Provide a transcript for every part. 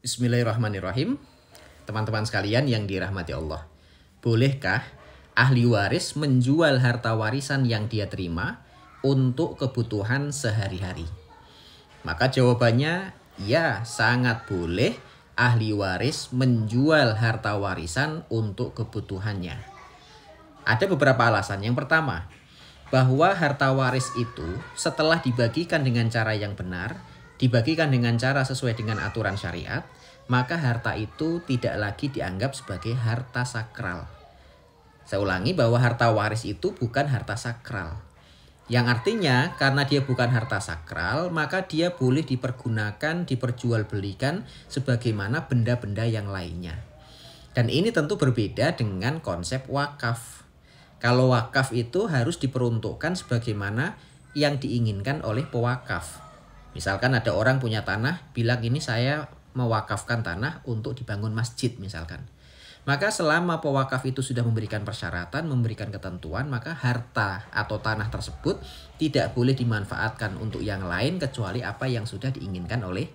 Bismillahirrahmanirrahim. Teman-teman sekalian yang dirahmati Allah. Bolehkah ahli waris menjual harta warisan yang dia terima untuk kebutuhan sehari-hari? Maka jawabannya ya, sangat boleh ahli waris menjual harta warisan untuk kebutuhannya. Ada beberapa alasan. Yang pertama, bahwa harta waris itu setelah dibagikan dengan cara yang benar, dibagikan dengan cara sesuai dengan aturan syariat, maka harta itu tidak lagi dianggap sebagai harta sakral. Saya ulangi bahwa harta waris itu bukan harta sakral. Yang artinya karena dia bukan harta sakral, maka dia boleh dipergunakan, diperjualbelikan sebagaimana benda-benda yang lainnya. Dan ini tentu berbeda dengan konsep wakaf. Kalau wakaf itu harus diperuntukkan sebagaimana yang diinginkan oleh pewakaf. Misalkan ada orang punya tanah, bilang ini saya mewakafkan tanah untuk dibangun masjid misalkan. Maka selama pewakaf itu sudah memberikan persyaratan, memberikan ketentuan, maka harta atau tanah tersebut tidak boleh dimanfaatkan untuk yang lain kecuali apa yang sudah diinginkan oleh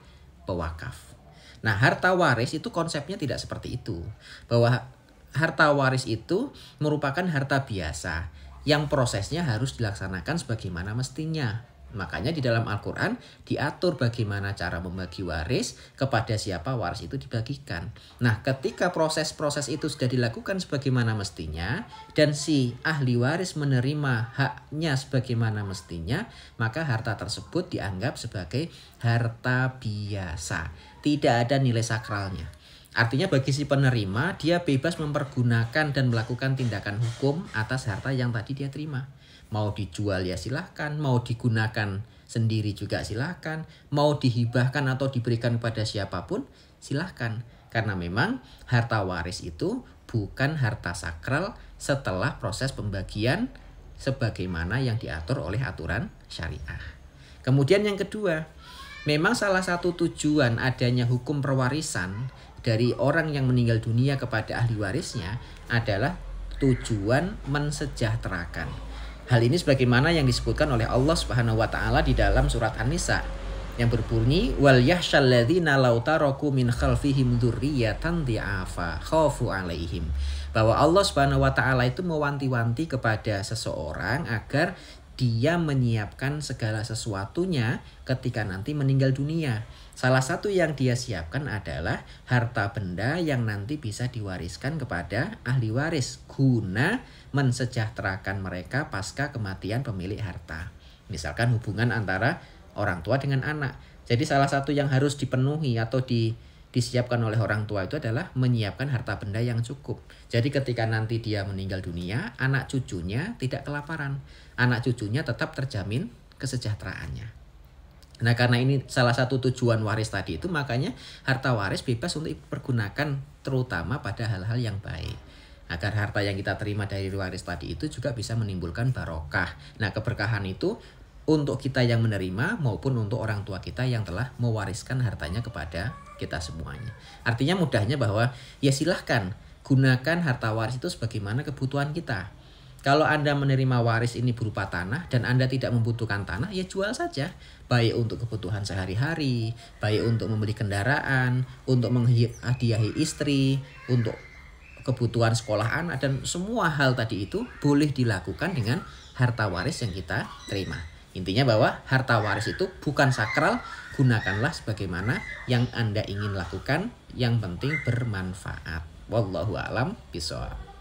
pewakaf. Nah, harta waris itu konsepnya tidak seperti itu. Bahwa harta waris itu merupakan harta biasa yang prosesnya harus dilaksanakan sebagaimana mestinya. Makanya di dalam Al-Quran diatur bagaimana cara membagi waris, kepada siapa waris itu dibagikan. Nah ketika proses-proses itu sudah dilakukan sebagaimana mestinya, dan si ahli waris menerima haknya sebagaimana mestinya, maka harta tersebut dianggap sebagai harta biasa. Tidak ada nilai sakralnya. Artinya bagi si penerima, dia bebas mempergunakan dan melakukan tindakan hukum atas harta yang tadi dia terima mau dijual ya silahkan mau digunakan sendiri juga silahkan mau dihibahkan atau diberikan kepada siapapun silahkan karena memang harta waris itu bukan harta sakral setelah proses pembagian sebagaimana yang diatur oleh aturan syariah kemudian yang kedua Memang salah satu tujuan adanya hukum perwarisan dari orang yang meninggal dunia kepada ahli warisnya adalah tujuan mensejahterakan. Hal ini sebagaimana yang disebutkan oleh Allah Subhanahu wa taala di dalam surat An-Nisa yang berbunyi wal yahsyalladzina law taraku min khalfihim dzurriyyatan dhi'afa alaihim bahwa Allah Subhanahu wa taala itu mewanti-wanti kepada seseorang agar dia menyiapkan segala sesuatunya ketika nanti meninggal dunia. Salah satu yang dia siapkan adalah harta benda yang nanti bisa diwariskan kepada ahli waris guna mensejahterakan mereka pasca kematian pemilik harta. Misalkan hubungan antara orang tua dengan anak. Jadi salah satu yang harus dipenuhi atau di disiapkan oleh orang tua itu adalah menyiapkan harta benda yang cukup. Jadi ketika nanti dia meninggal dunia, anak cucunya tidak kelaparan. Anak cucunya tetap terjamin kesejahteraannya. Nah karena ini salah satu tujuan waris tadi itu makanya harta waris bebas untuk dipergunakan terutama pada hal-hal yang baik agar harta yang kita terima dari waris tadi itu juga bisa menimbulkan barokah. Nah, keberkahan itu untuk kita yang menerima maupun untuk orang tua kita yang telah mewariskan hartanya kepada kita semuanya. Artinya mudahnya bahwa ya silahkan gunakan harta waris itu sebagaimana kebutuhan kita. Kalau Anda menerima waris ini berupa tanah dan Anda tidak membutuhkan tanah, ya jual saja. Baik untuk kebutuhan sehari-hari, baik untuk membeli kendaraan, untuk menghadiahi istri, untuk kebutuhan sekolah anak, dan semua hal tadi itu boleh dilakukan dengan harta waris yang kita terima. Intinya bahwa harta waris itu bukan sakral, gunakanlah sebagaimana yang Anda ingin lakukan, yang penting bermanfaat. Wallahu alam bisawab.